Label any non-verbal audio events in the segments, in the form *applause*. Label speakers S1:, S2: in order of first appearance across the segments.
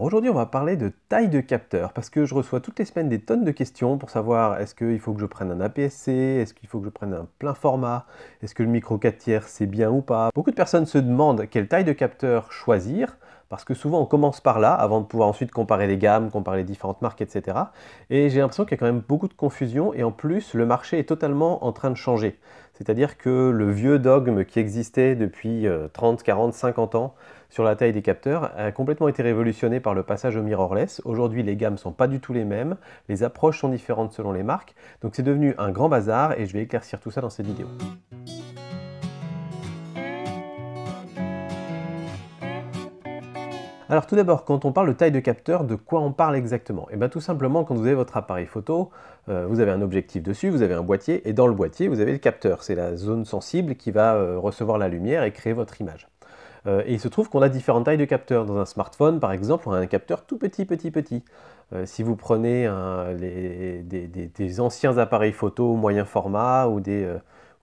S1: Aujourd'hui, on va parler de taille de capteur parce que je reçois toutes les semaines des tonnes de questions pour savoir est-ce qu'il faut que je prenne un APS-C, est-ce qu'il faut que je prenne un plein format, est-ce que le micro 4 tiers c'est bien ou pas. Beaucoup de personnes se demandent quelle taille de capteur choisir parce que souvent on commence par là avant de pouvoir ensuite comparer les gammes, comparer les différentes marques, etc. Et j'ai l'impression qu'il y a quand même beaucoup de confusion et en plus le marché est totalement en train de changer. C'est-à-dire que le vieux dogme qui existait depuis 30, 40, 50 ans sur la taille des capteurs a complètement été révolutionné par le passage au mirrorless. Aujourd'hui, les gammes sont pas du tout les mêmes, les approches sont différentes selon les marques, donc c'est devenu un grand bazar et je vais éclaircir tout ça dans cette vidéo. Alors tout d'abord, quand on parle de taille de capteur, de quoi on parle exactement Et eh bien tout simplement, quand vous avez votre appareil photo, euh, vous avez un objectif dessus, vous avez un boîtier, et dans le boîtier, vous avez le capteur. C'est la zone sensible qui va euh, recevoir la lumière et créer votre image. Euh, et il se trouve qu'on a différentes tailles de capteurs. Dans un smartphone, par exemple, on a un capteur tout petit, petit, petit. Euh, si vous prenez des, anciens appareils photo moyen format euh,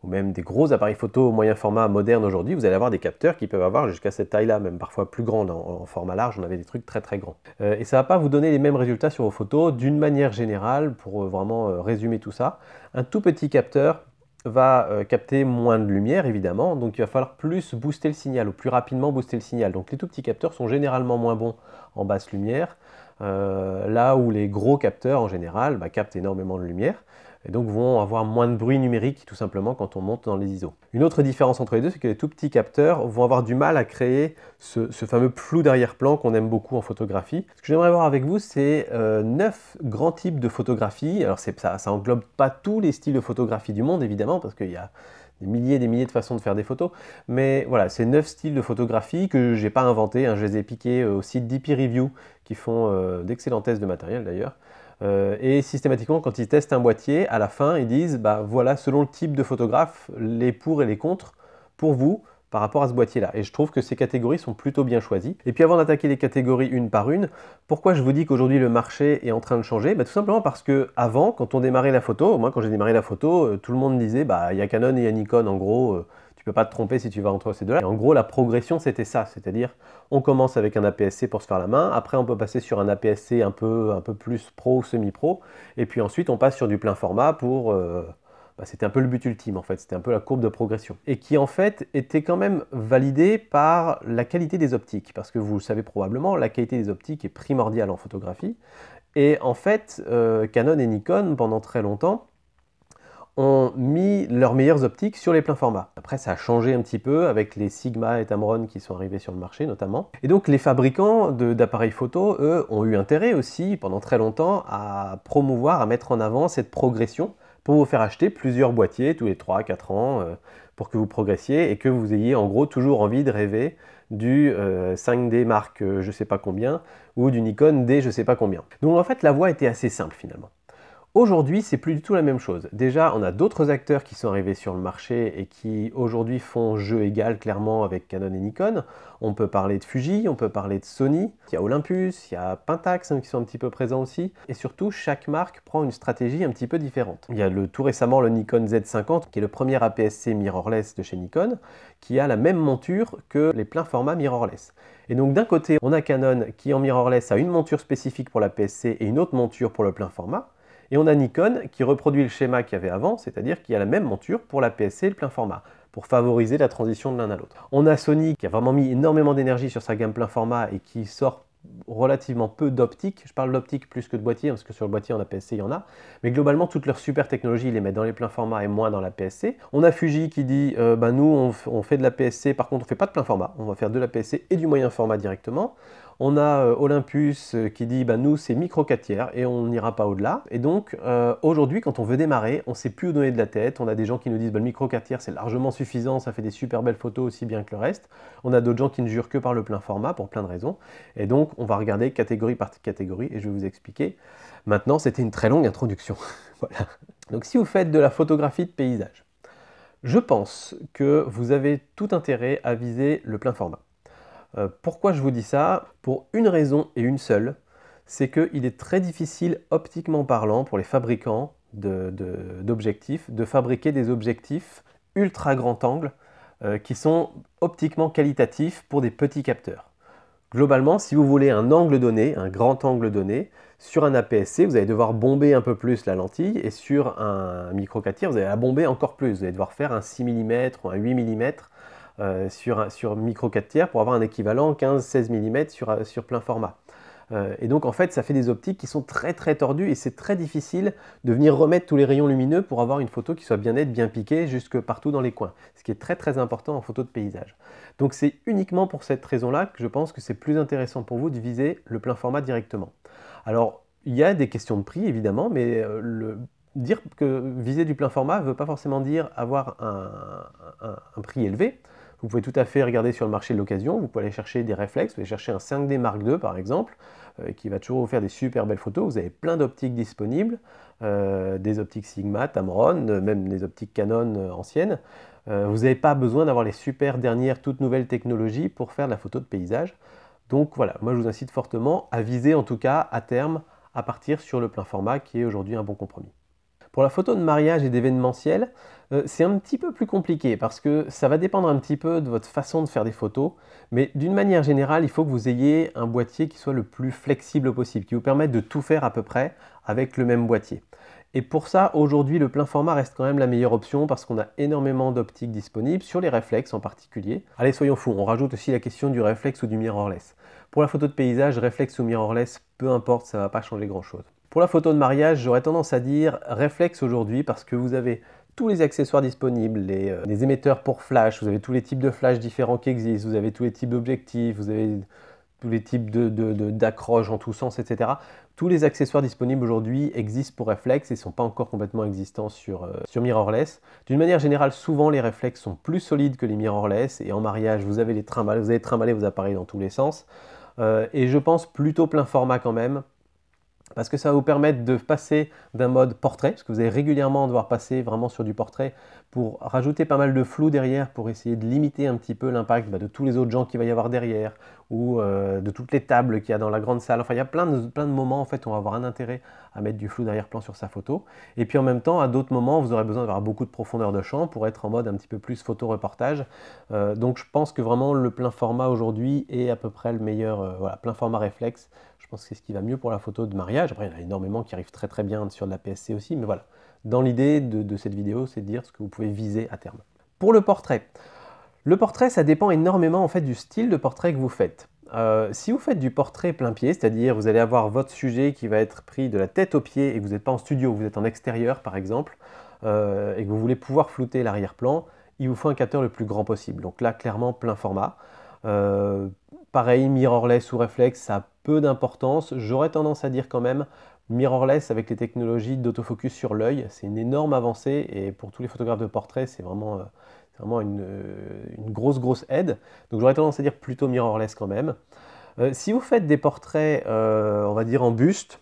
S1: ou, même des gros appareils photo au moyen format moderne aujourd'hui, vous allez avoir des capteurs qui peuvent avoir jusqu'à cette taille-là, même parfois plus grande. En, format large, on avait des trucs très très grands. et ça ne va pas vous donner les mêmes résultats sur vos photos. D'une manière générale, pour vraiment résumer tout ça, un tout petit capteur va euh, capter moins de lumière évidemment, donc il va falloir plus booster le signal ou plus rapidement booster le signal. Donc les tout petits capteurs sont généralement moins bons en basse lumière, euh, là où les gros capteurs en général bah, captent énormément de lumière et donc vont avoir moins de bruit numérique tout simplement quand on monte dans les ISO. Une autre différence entre les deux, c'est que les tout petits capteurs vont avoir du mal à créer ce, fameux flou d'arrière-plan qu'on aime beaucoup en photographie. Ce que j'aimerais voir avec vous, c'est euh, neuf grands types de photographie. Alors ça, ça englobe pas tous les styles de photographie du monde évidemment, parce qu'il y a des milliers et des milliers de façons de faire des photos. Mais voilà, ces neuf styles de photographie que j'ai pas inventé. Hein. je les ai piqués euh, au site DP Review qui font d'excellentes euh, d'excellents tests de matériel d'ailleurs. Euh, et systématiquement, quand ils testent un boîtier, à la fin, ils disent bah, voilà, selon le type de photographe, les pour et les contre pour vous par rapport à ce boîtier-là. Et je trouve que ces catégories sont plutôt bien choisies. Et puis avant d'attaquer les catégories une par une, pourquoi je vous dis qu'aujourd'hui le marché est en train de changer bah, Tout simplement parce que avant, quand on démarrait la photo, moi quand j'ai démarré la photo, euh, tout le monde disait bah il y a Canon et il y a Nikon en gros. Euh, tu peux pas te tromper si tu vas entre ces deux-là. en gros, la progression, c'était ça. C'est-à-dire, on commence avec un APS-C pour se faire la main. Après, on peut passer sur un APS-C un peu, un peu plus pro ou semi-pro. Et puis ensuite, on passe sur du plein format pour... Euh, bah, c'était un peu le but ultime, en fait. C'était un peu la courbe de progression. Et qui, en fait, était quand même validée par la qualité des optiques. Parce que vous le savez probablement, la qualité des optiques est primordiale en photographie. Et en fait, euh, Canon et Nikon, pendant très longtemps, ont mis leurs meilleures optiques sur les pleins formats. Après, ça a changé un petit peu avec les Sigma et Tamron qui sont arrivés sur le marché notamment. Et donc, les fabricants d'appareils photo, eux, ont eu intérêt aussi pendant très longtemps à promouvoir, à mettre en avant cette progression pour vous faire acheter plusieurs boîtiers tous les 3-4 ans euh, pour que vous progressiez et que vous ayez en gros toujours envie de rêver du 5D euh, marque euh, je sais pas combien ou du Nikon D je sais pas combien. Donc en fait la voie était assez simple finalement. Aujourd'hui, c'est plus du tout la même chose. Déjà, on a d'autres acteurs qui sont arrivés sur le marché et qui aujourd'hui font jeu égal clairement avec Canon et Nikon. On peut parler de Fuji, on peut parler de Sony, il y a Olympus, il y a Pentax hein, qui sont un petit peu présents aussi. Et surtout, chaque marque prend une stratégie un petit peu différente. Il y a le tout récemment le Nikon Z50 qui est le premier APS-C mirrorless de chez Nikon qui a la même monture que les pleins formats mirrorless. Et donc d'un côté, on a Canon qui en mirrorless a une monture spécifique pour la PSC et une autre monture pour le plein format. Et on a Nikon qui reproduit le schéma qu'il y avait avant, c'est-à-dire qu'il a la même monture pour la PSC et le plein format pour favoriser la transition de l'un à l'autre. On a Sony qui a vraiment mis énormément d'énergie sur sa gamme plein format et qui sort relativement peu d'optique. Je parle d'optique plus que de boîtier, parce que sur le boîtier, en a PSC il y en a. Mais globalement, toutes leurs super technologies, ils les mettent dans les pleins formats et moins dans la PSC. On a Fuji qui dit, euh, bah, nous, on, fait de la PSC, par contre, on fait pas de plein format. On va faire de la PSC et du moyen format directement. On a euh, Olympus euh, qui dit bah, nous c'est micro 4 tiers et on n'ira pas au-delà. Et donc euh, aujourd'hui quand on veut démarrer, on ne sait plus où donner de la tête. On a des gens qui nous disent bah, le micro 4 c'est largement suffisant, ça fait des super belles photos aussi bien que le reste. On a d'autres gens qui ne jurent que par le plein format pour plein de raisons. Et donc on va regarder catégorie par catégorie et je vais vous expliquer. Maintenant c'était une très longue introduction. *laughs* voilà. Donc si vous faites de la photographie de paysage, je pense que vous avez tout intérêt à viser le plein format. Euh, pourquoi je vous dis ça Pour une raison et une seule, c'est qu'il est très difficile, optiquement parlant, pour les fabricants d'objectifs, de, fabriquer des objectifs ultra grand angle euh, qui sont optiquement qualitatifs pour des petits capteurs. Globalement, si vous voulez un angle donné, un grand angle donné, sur un APS-C, vous allez devoir bomber un peu plus la lentille, et sur un micro 4 vous allez la bomber encore plus. Vous allez devoir faire un 6 mm ou un 8 mm euh, sur, sur micro 4 tiers pour avoir un équivalent 15-16 mm euh, sur, plein format. Euh, et donc en fait ça fait des optiques qui sont très très tordues et c'est très difficile de venir remettre tous les rayons lumineux pour avoir une photo qui soit bien nette, bien piquée, jusque partout dans les coins, ce qui est très très important en photo de paysage. Donc c'est uniquement pour cette raison-là que je pense que c'est plus intéressant pour vous de viser le plein format directement. Alors il y a des questions de prix évidemment, mais le dire que viser du plein format ne veut pas forcément dire avoir un prix élevé. Vous pouvez tout à fait regarder sur le marché de l'occasion, vous pouvez aller chercher des réflexes, vous pouvez chercher un 5D Mark II par exemple, euh, qui va toujours vous faire des super belles photos. Vous avez plein d'optiques disponibles, euh, des optiques Sigma, Tamron, euh, même des optiques Canon anciennes. vous n'avez pas besoin d'avoir les super dernières, toutes nouvelles technologies pour faire de la photo de paysage. Donc voilà, moi je vous incite fortement à viser en tout cas à terme à partir sur le plein format qui est aujourd'hui un bon compromis. Pour la photo de mariage et d'événementiel, euh, c'est un petit peu plus compliqué parce que ça va dépendre un petit peu de votre façon de faire des photos, mais d'une manière générale, il faut que vous ayez un boîtier qui soit le plus flexible possible, qui vous permette de tout faire à peu près avec le même boîtier. Et pour ça, aujourd'hui, le plein format reste quand même la meilleure option parce qu'on a énormément d'optiques disponibles, sur les réflexes en particulier. Allez, soyons fous, on rajoute aussi la question du réflexe ou du mirrorless. Pour la photo de paysage, réflexe ou mirrorless, peu importe, ça ne va pas changer grand-chose. Pour la photo de mariage, j'aurais tendance à dire réflexe aujourd'hui parce que vous avez tous les accessoires disponibles, euh, les, émetteurs pour flash, vous avez tous les types de flash différents qui existent, vous avez tous les types d'objectifs, vous avez tous les types d'accroches de, en tous sens, etc. Tous les accessoires disponibles aujourd'hui existent pour réflexe et ne sont pas encore complètement existants sur, euh, sur mirrorless. D'une manière générale, souvent les réflexes sont plus solides que les mirrorless et en mariage, vous avez les vous avez trimballé vos appareils dans tous les sens. Euh, et je pense plutôt plein format quand même, parce que ça va vous permettre de passer d'un mode portrait, parce que vous allez régulièrement devoir passer vraiment sur du portrait pour rajouter pas mal de flou derrière, pour essayer de limiter un petit peu l'impact bah, de tous les autres gens qui va y avoir derrière, ou euh, de toutes les tables qu'il y a dans la grande salle. Enfin, il y a plein de, plein de moments en fait où on va avoir un intérêt à mettre du flou d'arrière-plan sur sa photo. Et puis en même temps, à d'autres moments, vous aurez besoin d'avoir beaucoup de profondeur de champ pour être en mode un petit peu plus photo-reportage. Euh, donc je pense que vraiment le plein format aujourd'hui est à peu près le meilleur, euh, voilà, plein format réflexe. Je pense que c'est ce qui va mieux pour la photo de mariage. Après, il y en a énormément qui arrivent très très bien sur de la PSC aussi, mais voilà. Dans l'idée de cette vidéo, c'est de dire ce que vous pouvez viser à terme. Pour le portrait, le portrait, ça dépend énormément en fait du style de portrait que vous faites. Euh, si vous faites du portrait plein pied, c'est-à-dire vous allez avoir votre sujet qui va être pris de la tête aux pieds et que vous n'êtes pas en studio, vous êtes en extérieur par exemple, euh, et que vous voulez pouvoir flouter l'arrière-plan, il vous faut un capteur le plus grand possible. Donc là, clairement, plein format. Euh, pareil, mirrorless ou réflexe, ça a peu d'importance. J'aurais tendance à dire quand même mirrorless avec les technologies d'autofocus sur l'œil. C'est une énorme avancée et pour tous les photographes de portrait, c'est vraiment, euh, vraiment euh, une, grosse, grosse aide. Donc j'aurais tendance à dire plutôt mirrorless quand même. Euh, si vous faites des portraits, on va dire en buste,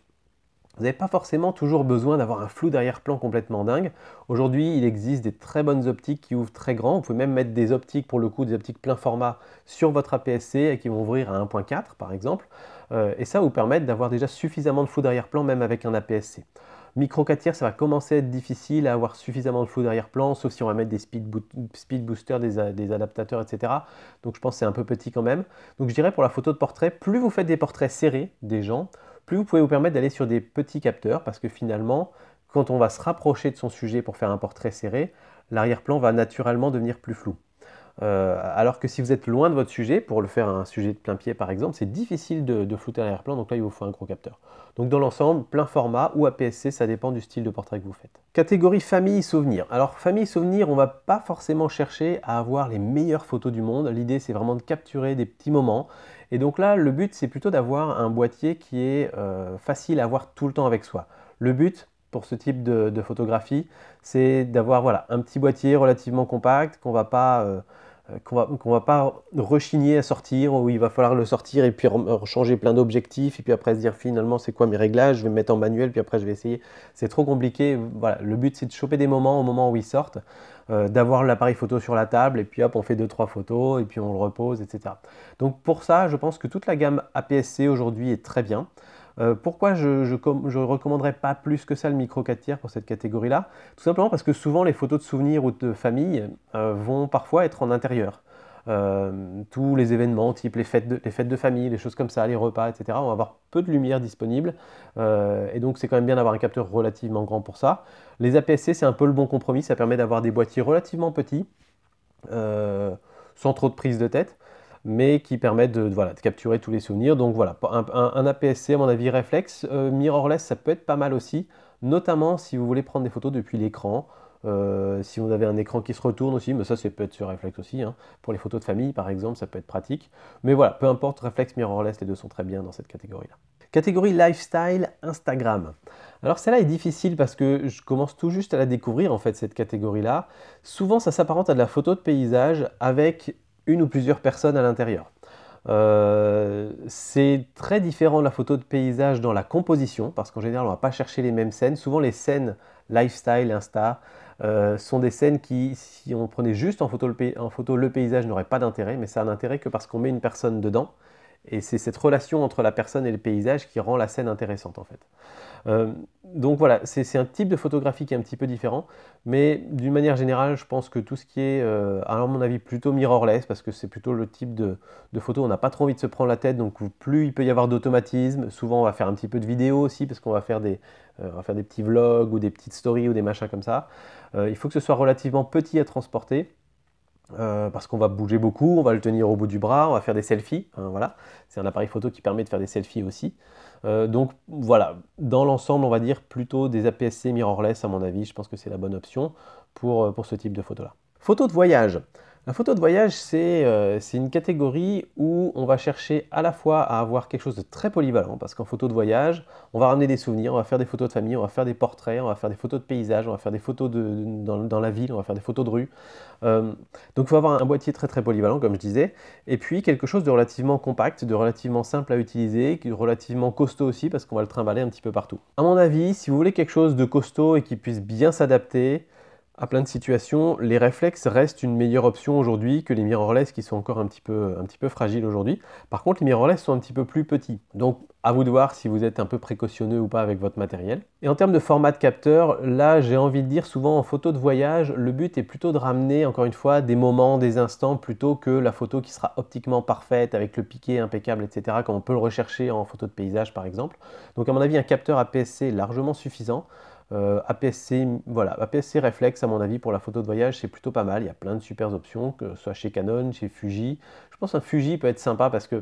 S1: vous n'avez pas forcément toujours besoin d'avoir un flou d'arrière-plan complètement dingue. Aujourd'hui, il existe des très bonnes optiques qui ouvrent très grand. Vous pouvez même mettre des optiques, pour le coup, des optiques plein format sur votre APS-C et qui vont ouvrir à 1.4 par exemple. Euh, et ça va vous permettre d'avoir déjà suffisamment de flou d'arrière-plan même avec un APS-C. Micro 4 tiers, ça va commencer à être difficile à avoir suffisamment de flou d'arrière-plan, sauf si on va mettre des speed, boosters, des, des, adaptateurs, etc. Donc je pense que c'est un peu petit quand même. Donc je dirais pour la photo de portrait, plus vous faites des portraits serrés des gens, plus vous pouvez vous permettre d'aller sur des petits capteurs, parce que finalement, quand on va se rapprocher de son sujet pour faire un portrait serré, l'arrière-plan va naturellement devenir plus flou. Euh, alors que si vous êtes loin de votre sujet, pour le faire un sujet de plein pied par exemple, c'est difficile de, de flouter larrière plan donc là il vous faut un gros capteur. Donc dans l'ensemble, plein format ou APS-C, ça dépend du style de portrait que vous faites. Catégorie famille souvenir. Alors famille souvenir, on va pas forcément chercher à avoir les meilleures photos du monde. L'idée c'est vraiment de capturer des petits moments. Et donc là, le but c'est plutôt d'avoir un boîtier qui est euh, facile à avoir tout le temps avec soi. Le but, pour ce type de, photographie, c'est d'avoir voilà, un petit boîtier relativement compact qu'on va pas euh, euh, qu'on va, va pas rechigner à sortir, où il va falloir le sortir et puis changer plein d'objectifs, et puis après se dire finalement c'est quoi mes réglages, je vais me mettre en manuel, puis après je vais essayer. C'est trop compliqué. Voilà, le but c'est de choper des moments au moment où ils sortent, euh, d'avoir l'appareil photo sur la table, et puis hop, on fait 2 trois photos, et puis on le repose, etc. Donc pour ça, je pense que toute la gamme APS-C aujourd'hui est très bien. Euh, pourquoi je ne recommanderais pas plus que ça le micro 4 tiers pour cette catégorie-là Tout simplement parce que souvent les photos de souvenirs ou de famille euh, vont parfois être en intérieur. Euh, tous les événements, type les fêtes, de, famille, les choses comme ça, les repas, etc., vont avoir peu de lumière disponible. et donc, c'est quand même bien d'avoir un capteur relativement grand pour ça. Les APS-C, c'est un peu le bon compromis. Ça permet d'avoir des boîtiers relativement petits, sans trop de prise de tête mais qui permettent de, voilà, de capturer tous les souvenirs. Donc voilà, un, APS-C à mon avis réflexe. Euh, mirrorless, ça peut être pas mal aussi, notamment si vous voulez prendre des photos depuis l'écran. Euh, si vous avez un écran qui se retourne aussi, mais ça, c'est peut être sur réflexe aussi. Hein. Pour les photos de famille, par exemple, ça peut être pratique. Mais voilà, peu importe, réflexe, mirrorless, les deux sont très bien dans cette catégorie-là. Catégorie lifestyle, Instagram. Alors celle-là est difficile parce que je commence tout juste à la découvrir en fait cette catégorie-là. Souvent ça s'apparente à de la photo de paysage avec une ou plusieurs personnes à l'intérieur. Euh, c'est très différent de la photo de paysage dans la composition, parce qu'en général, on ne va pas chercher les mêmes scènes. Souvent, les scènes lifestyle, Insta, euh, sont des scènes qui, si on prenait juste en photo le, en photo, le paysage, n'aurait pas d'intérêt, mais ça a un intérêt que parce qu'on met une personne dedans. Et c'est cette relation entre la personne et le paysage qui rend la scène intéressante en fait. Euh, donc voilà, c'est un type de photographie qui est un petit peu différent, mais d'une manière générale, je pense que tout ce qui est, euh, à mon avis, plutôt mirrorless, parce que c'est plutôt le type de, de photo, on n'a pas trop envie de se prendre la tête, donc plus il peut y avoir d'automatisme, souvent on va faire un petit peu de vidéo aussi, parce qu'on va, faire des, euh, va faire des petits vlogs ou des petites stories ou des machins comme ça. il faut que ce soit relativement petit à transporter, euh, parce qu'on va bouger beaucoup, on va le tenir au bout du bras, on va faire des selfies. Hein, voilà, c'est un appareil photo qui permet de faire des selfies aussi. Euh, donc voilà, dans l'ensemble, on va dire plutôt des APS-C mirrorless à mon avis. Je pense que c'est la bonne option pour, euh, pour ce type de photo là. Photo de voyage. La photo de voyage, euh, c'est une catégorie où on va chercher à la fois à avoir quelque chose de très polyvalent, parce qu'en photo de voyage, on va ramener des souvenirs, on va faire des photos de famille, on va faire des portraits, on va faire des photos de paysages, on va faire des photos dans, la ville, on va faire des photos de rue. Euh, donc il faut avoir un, boîtier très très polyvalent, comme je disais, et puis quelque chose de relativement compact, de relativement simple à utiliser, qui est relativement costaud aussi, parce qu'on va le trimballer un petit peu partout. À mon avis, si vous voulez quelque chose de costaud et qui puisse bien s'adapter, à plein de situations, les réflexes restent une meilleure option aujourd'hui que les mirrorless qui sont encore un petit peu, un petit peu fragiles aujourd'hui. Par contre, les mirrorless sont un petit peu plus petits. Donc, à vous de voir si vous êtes un peu précautionneux ou pas avec votre matériel. Et en termes de format de capteur, là, j'ai envie de dire souvent en photo de voyage, le but est plutôt de ramener, encore une fois, des moments, des instants, plutôt que la photo qui sera optiquement parfaite, avec le piqué impeccable, etc., comme on peut le rechercher en photo de paysage, par exemple. Donc, à mon avis, un capteur APS-C est largement suffisant. Euh, aps voilà, aps à mon avis, pour la photo de voyage, c'est plutôt pas mal. Il y a plein de super options, que ce soit chez Canon, chez Fuji. Je pense qu'un Fuji peut être sympa parce que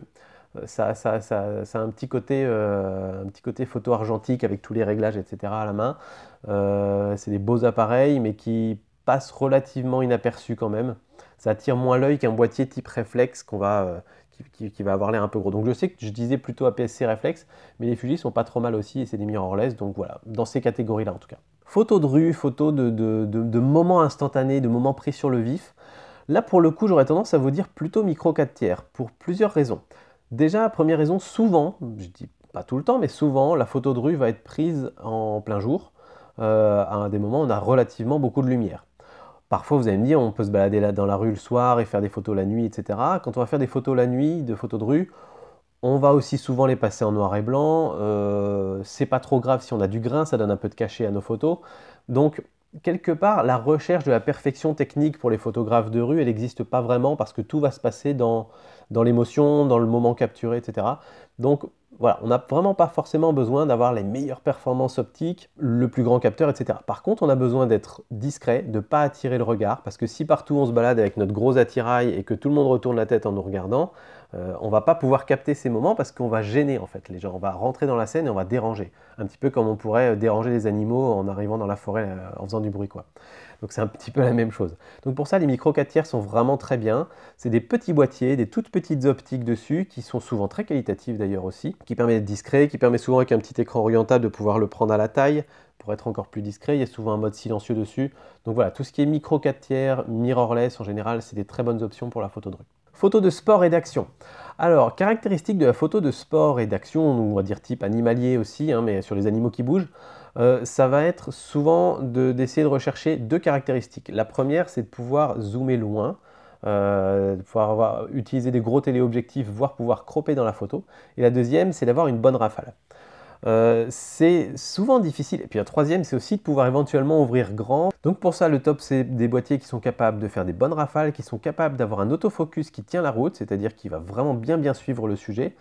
S1: euh, ça, ça, a un petit, côté, euh, un petit côté photo argentique avec tous les réglages, etc. à la main. Euh, c'est des beaux appareils, mais qui passent relativement inaperçus quand même. Ça attire moins l'œil qu'un boîtier type Reflex qu'on va qui, va avoir l'air un peu gros. Donc je sais que je disais plutôt APS-C réflexe, mais les Fuji sont pas trop mal aussi et c'est des mirrorless, donc voilà, dans ces catégories-là en tout cas. Photos de rue, photo de, moments instantanés, de moments pris sur le vif. Là pour le coup, j'aurais tendance à vous dire plutôt micro 4 tiers, pour plusieurs raisons. Déjà, première raison, souvent, je dis pas tout le temps, mais souvent, la photo de rue va être prise en plein jour. Euh, à un des moments, on a relativement beaucoup de lumière. Parfois, vous allez me dire, on peut se balader là dans la rue le soir et faire des photos la nuit, etc. Quand on va faire des photos la nuit, de photos de rue, on va aussi souvent les passer en noir et blanc. Euh, c'est pas trop grave si on a du grain, ça donne un peu de cachet à nos photos. Donc, quelque part, la recherche de la perfection technique pour les photographes de rue, elle n'existe pas vraiment parce que tout va se passer dans dans l'émotion, dans le moment capturé, etc. Donc voilà, on n'a vraiment pas forcément besoin d'avoir les meilleures performances optiques, le plus grand capteur, etc. Par contre, on a besoin d'être discret, de ne pas attirer le regard, parce que si partout on se balade avec notre gros attirail et que tout le monde retourne la tête en nous regardant, on euh, on va pas pouvoir capter ces moments parce qu'on va gêner en fait les gens, on va rentrer dans la scène et on va déranger, un petit peu comme on pourrait déranger les animaux en arrivant dans la forêt euh, en faisant du bruit quoi. Donc c'est un petit peu la même chose. Donc pour ça, les micro 4 tiers sont vraiment très bien. C'est des petits boîtiers, des toutes petites optiques dessus, qui sont souvent très qualitatives d'ailleurs aussi, qui permettent d'être discret, qui permet souvent avec un petit écran orientable de pouvoir le prendre à la taille, pour être encore plus discret. Il y a souvent un mode silencieux dessus. Donc voilà, tout ce qui est micro 4 tiers, mirrorless en général, c'est des très bonnes options pour la photo de rue. Photo de sport et d'action. Alors, caractéristique de la photo de sport et d'action, on va dire type animalier aussi, hein, mais sur les animaux qui bougent. Euh, ça va être souvent d'essayer de, rechercher deux caractéristiques. La première, c'est de pouvoir zoomer loin, euh, de pouvoir utiliser des gros téléobjectifs, voire pouvoir cropper dans la photo. Et la deuxième, c'est d'avoir une bonne rafale. Euh, c'est souvent difficile. Et puis la troisième, c'est aussi de pouvoir éventuellement ouvrir grand. Donc pour ça, le top, c'est des boîtiers qui sont capables de faire des bonnes rafales, qui sont capables d'avoir un autofocus qui tient la route, c'est-à-dire qui va vraiment bien bien suivre le sujet.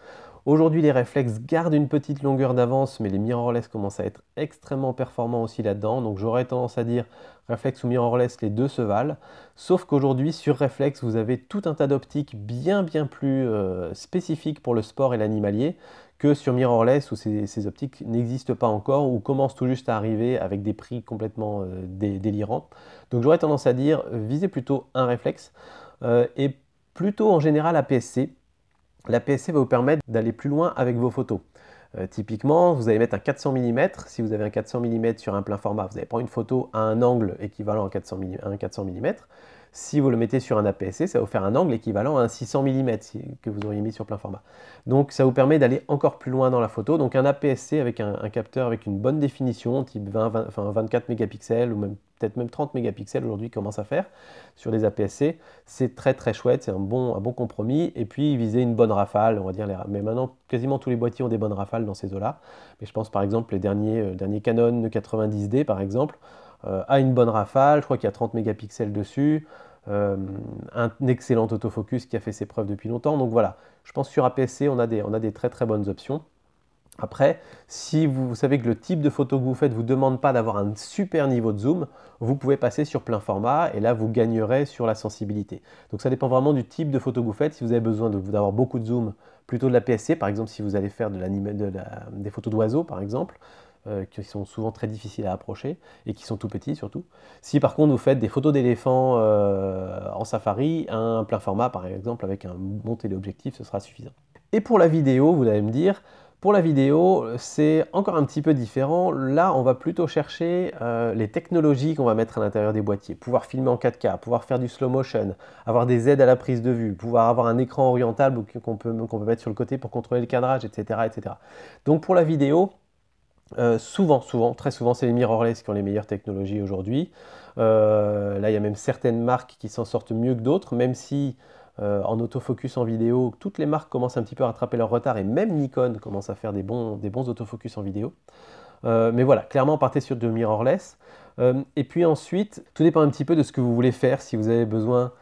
S1: Aujourd'hui, les réflexes gardent une petite longueur d'avance, mais les mirrorless commencent à être extrêmement performants aussi là-dedans. Donc j'aurais tendance à dire réflexe ou mirrorless, les deux se valent. Sauf qu'aujourd'hui, sur réflexe, vous avez tout un tas d'optiques bien bien plus euh, spécifiques pour le sport et l'animalier que sur mirrorless où ces, optiques n'existent pas encore ou commencent tout juste à arriver avec des prix complètement euh, délirants. Donc j'aurais tendance à dire visez plutôt un réflexe euh, et plutôt en général APS-C L'APSC va vous permettre d'aller plus loin avec vos photos. Euh, typiquement, vous allez mettre un 400 mm. Si vous avez un 400 mm sur un plein format, vous allez prendre une photo à un angle équivalent à, 400 un 400 mm. Si vous le mettez sur un APS-C, ça va vous faire un angle équivalent à un 600 mm que vous auriez mis sur plein format. Donc ça vous permet d'aller encore plus loin dans la photo. Donc un APS-C avec un, capteur avec une bonne définition, type 24 mégapixels ou même peut-être même 30 mégapixels aujourd'hui commence à faire sur les APS-C. C'est très très chouette, c'est un bon, un bon compromis. Et puis viser une bonne rafale, on va dire. Les... Mais maintenant, quasiment tous les boîtiers ont des bonnes rafales dans ces eaux-là. Mais je pense par exemple les derniers euh, derniers dernier Canon 90D par exemple euh, a une bonne rafale. Je crois qu'il y a 30 mégapixels dessus. Euh, un excellent autofocus qui a fait ses preuves depuis longtemps. Donc voilà, je pense sur APS-C, on a des, on a des très très bonnes options. Après, si vous, savez que le type de photo que vous faites ne vous demande pas d'avoir un super niveau de zoom, vous pouvez passer sur plein format et là vous gagnerez sur la sensibilité. Donc ça dépend vraiment du type de photo que vous faites. Si vous avez besoin d'avoir beaucoup de zoom, plutôt de la PSC, par exemple si vous allez faire des photos d'oiseaux par exemple, euh, qui sont souvent très difficiles à approcher et qui sont tout petits surtout. Si par contre vous faites des photos d'éléphants euh, en safari, un plein format par exemple avec un bon téléobjectif, ce sera suffisant. Et pour la vidéo, vous allez me dire, pour la vidéo, c'est encore un petit peu différent. Là, on va plutôt chercher euh, les technologies qu'on va mettre à l'intérieur des boîtiers. Pouvoir filmer en 4K, pouvoir faire du slow motion, avoir des aides à la prise de vue, pouvoir avoir un écran orientable qu'on peut, mettre sur le côté pour contrôler le cadrage, etc. etc. Donc pour la vidéo, euh, souvent, souvent, très souvent, c'est les mirrorless qui ont les meilleures technologies aujourd'hui. Euh, là, il y a même certaines marques qui s'en sortent mieux que d'autres, même si euh, en autofocus en vidéo, toutes les marques commencent un petit peu à rattraper leur retard et même Nikon commence à faire des bons, des bons autofocus en vidéo. Euh, mais voilà, clairement, partez sur du mirrorless. Euh, et puis ensuite, tout dépend un petit peu de ce que vous voulez faire, si vous avez besoin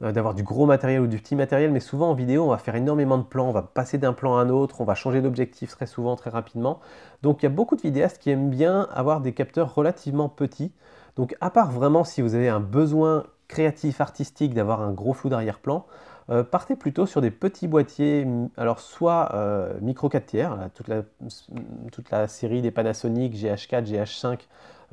S1: d'avoir du gros matériel ou du petit matériel, mais souvent en vidéo, on va faire énormément de plans, on va passer d'un plan à un autre, on va changer d'objectif très souvent, très rapidement. Donc il y a beaucoup de vidéastes qui aiment bien avoir des capteurs relativement petits. Donc à part vraiment si vous avez un besoin créatif, artistique, d'avoir un gros flou d'arrière-plan, euh, partez plutôt sur des petits boîtiers, mm, alors soit euh, micro 4 tiers, toute, la, mm, toute, la, série des Panasonic, GH4, GH5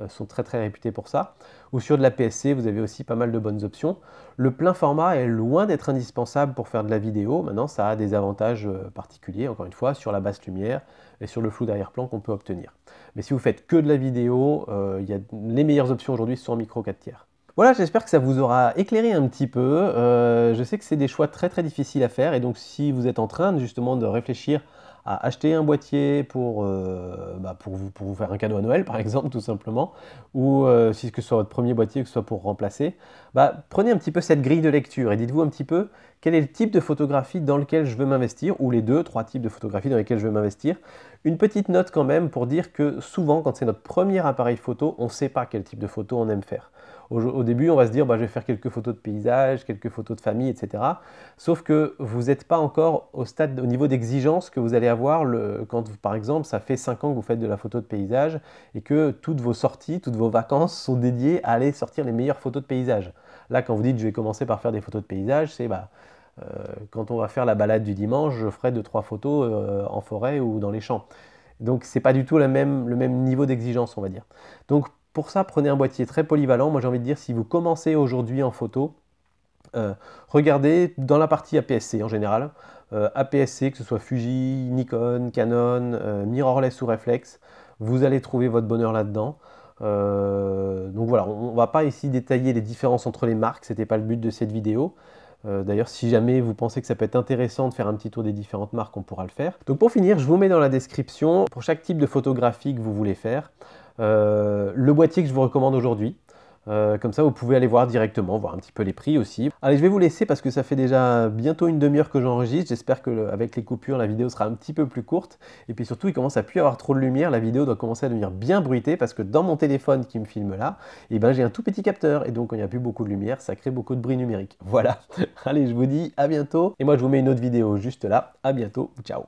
S1: euh, sont très très réputés pour ça, ou sur de la PSC, vous avez aussi pas mal de bonnes options. Le plein format est loin d'être indispensable pour faire de la vidéo, maintenant ça a des avantages particuliers, encore une fois, sur la basse lumière et sur le flou d'arrière-plan qu'on peut obtenir. Mais si vous faites que de la vidéo, y a, les meilleures options aujourd'hui sont en micro 4 tiers. Voilà, j'espère que ça vous aura éclairé un petit peu. Euh, je sais que c'est des choix très très difficiles à faire et donc si vous êtes en train justement de réfléchir à acheter un boîtier pour, euh, bah, pour, vous, faire un cadeau à Noël *laughs* par exemple tout simplement, ou euh, si ce que soit votre premier boîtier, que ce soit pour remplacer, bah, prenez un petit peu cette grille de lecture et dites-vous un petit peu quel est le type de photographie dans lequel je veux m'investir, ou les deux, trois types de photographie dans lesquels je veux m'investir. Une petite note quand même pour dire que souvent quand c'est notre premier appareil photo, on ne sait pas quel type de photo on aime faire. Au, début, on va se dire, bah, je vais faire quelques photos de paysage, quelques photos de famille, etc. Sauf que vous n'êtes pas encore au stade, au niveau d'exigence que vous allez avoir quand, par exemple, ça fait 5 ans que vous faites de la photo de paysage et que toutes vos sorties, toutes vos vacances sont dédiées à aller sortir les meilleures photos de paysage. Là, quand vous dites, je vais commencer par faire des photos de paysage, c'est bah, euh, quand on va faire la balade du dimanche, je ferai 2 trois photos euh, en forêt ou dans les champs. Donc c'est pas du tout le même niveau d'exigence, on va dire. Donc pour ça, prenez un boîtier très polyvalent. Moi, j'ai envie de dire, si vous commencez aujourd'hui en photo, euh, regardez dans la partie APS-C en général. Euh, APS-C, que ce soit Fuji, Nikon, Canon, euh, mirrorless ou reflex, vous allez trouver votre bonheur là-dedans. donc voilà, on ne va pas ici détailler les différences entre les marques, ce n'était pas le but de cette vidéo. D'ailleurs, si jamais vous pensez que ça peut être intéressant de faire un petit tour des différentes marques, on pourra le faire. Donc pour finir, je vous mets dans la description, pour chaque type de photographie que vous voulez faire, euh, le boîtier que je vous recommande aujourd'hui. Euh, comme ça, vous pouvez aller voir directement, voir un petit peu les prix aussi. Allez, je vais vous laisser parce que ça fait déjà bientôt une demi-heure que j'enregistre. J'espère que avec les coupures, la vidéo sera un petit peu plus courte. Et puis surtout, il commence à plus avoir trop de lumière. La vidéo doit commencer à devenir bien bruitée parce que dans mon téléphone qui me filme là, et eh ben, j'ai un tout petit capteur. Et donc, quand il n'y a plus beaucoup de lumière, ça crée beaucoup de bruit numérique. Voilà. *laughs* Allez, je vous dis à bientôt. Et moi, je vous mets une autre vidéo juste là. À bientôt. Ciao.